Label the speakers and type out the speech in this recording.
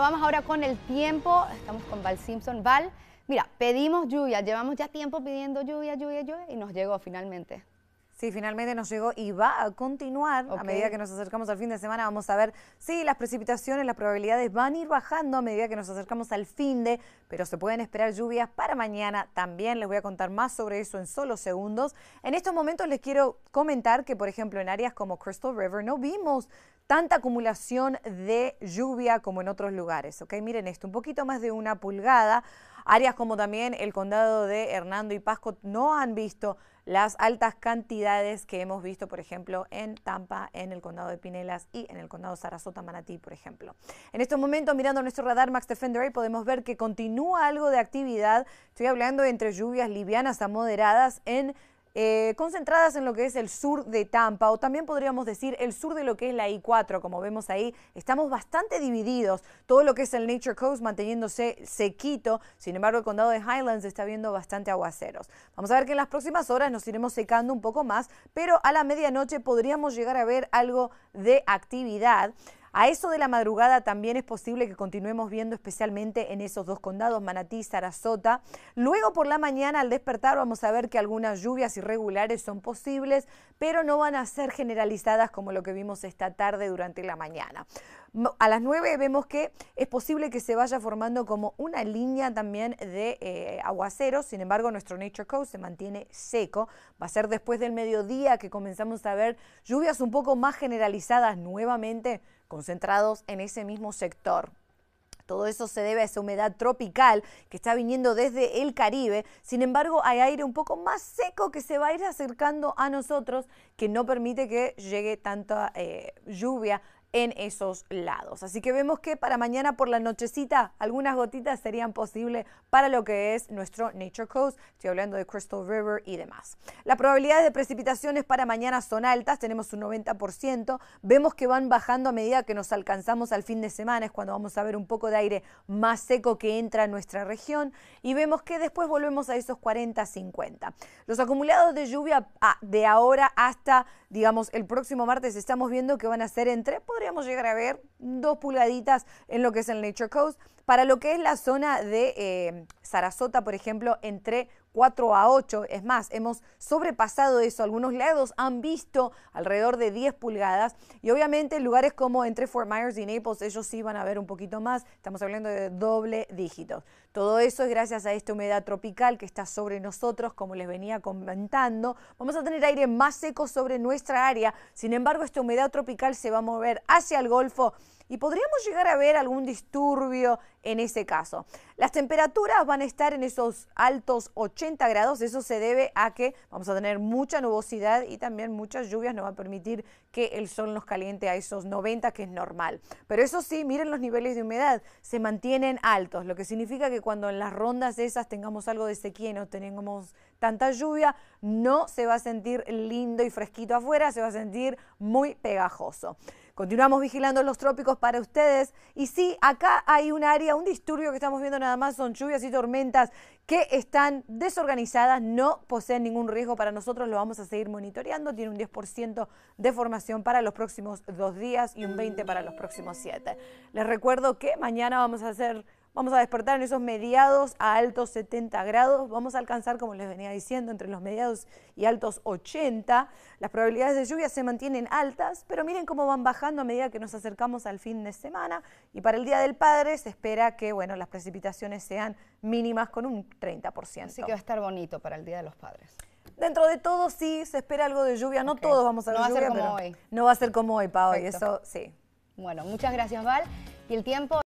Speaker 1: vamos ahora con el tiempo. Estamos con Val Simpson. Val, mira, pedimos lluvia. Llevamos ya tiempo pidiendo lluvia, lluvia, lluvia y nos llegó finalmente. Sí, finalmente nos llegó y va a continuar. A medida que nos acercamos al fin de semana vamos a ver si las precipitaciones, las probabilidades van a ir bajando a medida que nos acercamos al fin de, pero se pueden esperar lluvias para mañana también. Les voy a contar más sobre eso en solo segundos. En estos momentos les quiero comentar que, por ejemplo, en áreas como Crystal River no vimos tanta acumulación de lluvia como en otros lugares. Miren esto, un poquito más de una pulgada. Áreas como también el condado de Hernando y Pasco no han visto las altas cantidades que hemos visto, por ejemplo, en Tampa, en el condado de Pinelas y en el condado de Sarasota, Manatí, por ejemplo. En estos momentos, mirando nuestro radar Max Defender, podemos ver que continúa algo de actividad. Estoy hablando entre lluvias livianas a moderadas en eh, concentradas en lo que es el sur de Tampa o también podríamos decir el sur de lo que es la I4, como vemos ahí, estamos bastante divididos, todo lo que es el Nature Coast manteniéndose sequito, sin embargo el condado de Highlands está viendo bastante aguaceros. Vamos a ver que en las próximas horas nos iremos secando un poco más, pero a la medianoche podríamos llegar a ver algo de actividad. A eso de la madrugada también es posible que continuemos viendo especialmente en esos dos condados, Manatí y Sarasota. Luego por la mañana al despertar vamos a ver que algunas lluvias irregulares son posibles, pero no van a ser generalizadas como lo que vimos esta tarde durante la mañana. A las 9 vemos que es posible que se vaya formando como una línea también de eh, aguaceros, sin embargo nuestro Nature Coast se mantiene seco, va a ser después del mediodía que comenzamos a ver lluvias un poco más generalizadas nuevamente concentrados en ese mismo sector. Todo eso se debe a esa humedad tropical que está viniendo desde el Caribe. Sin embargo, hay aire un poco más seco que se va a ir acercando a nosotros, que no permite que llegue tanta eh, lluvia en esos lados. Así que vemos que para mañana por la nochecita algunas gotitas serían posibles para lo que es nuestro Nature Coast. Estoy hablando de Crystal River y demás. Las probabilidades de precipitaciones para mañana son altas, tenemos un 90%. Vemos que van bajando a medida que nos alcanzamos al fin de semana, es cuando vamos a ver un poco de aire más seco que entra en nuestra región y vemos que después volvemos a esos 40-50. Los acumulados de lluvia ah, de ahora hasta, digamos, el próximo martes estamos viendo que van a ser entre podríamos llegar a ver dos pulgaditas en lo que es el Nature Coast. Para lo que es la zona de eh, Sarasota, por ejemplo, entre 4 a 8, es más, hemos sobrepasado eso. Algunos lados han visto alrededor de 10 pulgadas y obviamente lugares como entre Fort Myers y Naples, ellos sí van a ver un poquito más. Estamos hablando de doble dígito. Todo eso es gracias a esta humedad tropical que está sobre nosotros, como les venía comentando. Vamos a tener aire más seco sobre nuestra área. Sin embargo, esta humedad tropical se va a mover hacia el Golfo y podríamos llegar a ver algún disturbio en ese caso. Las temperaturas van a estar en esos altos 80 grados, eso se debe a que vamos a tener mucha nubosidad y también muchas lluvias, no va a permitir que el sol nos caliente a esos 90 que es normal. Pero eso sí, miren los niveles de humedad, se mantienen altos, lo que significa que cuando en las rondas esas tengamos algo de sequía y no tengamos tanta lluvia, no se va a sentir lindo y fresquito afuera, se va a sentir muy pegajoso. Continuamos vigilando los trópicos para ustedes. Y sí, acá hay un área, un disturbio que estamos viendo nada más, son lluvias y tormentas que están desorganizadas, no poseen ningún riesgo para nosotros, lo vamos a seguir monitoreando. Tiene un 10% de formación para los próximos dos días y un 20% para los próximos siete. Les recuerdo que mañana vamos a hacer Vamos a despertar en esos mediados a altos 70 grados. Vamos a alcanzar, como les venía diciendo, entre los mediados y altos 80. Las probabilidades de lluvia se mantienen altas, pero miren cómo van bajando a medida que nos acercamos al fin de semana. Y para el Día del Padre se espera que bueno, las precipitaciones sean mínimas con un 30%. Así que va a estar bonito para el Día de los Padres. Dentro de todo sí se espera algo de lluvia, no todos vamos a ver como hoy. no va a ser como hoy, para y eso sí. Bueno, muchas gracias, Val. Y el tiempo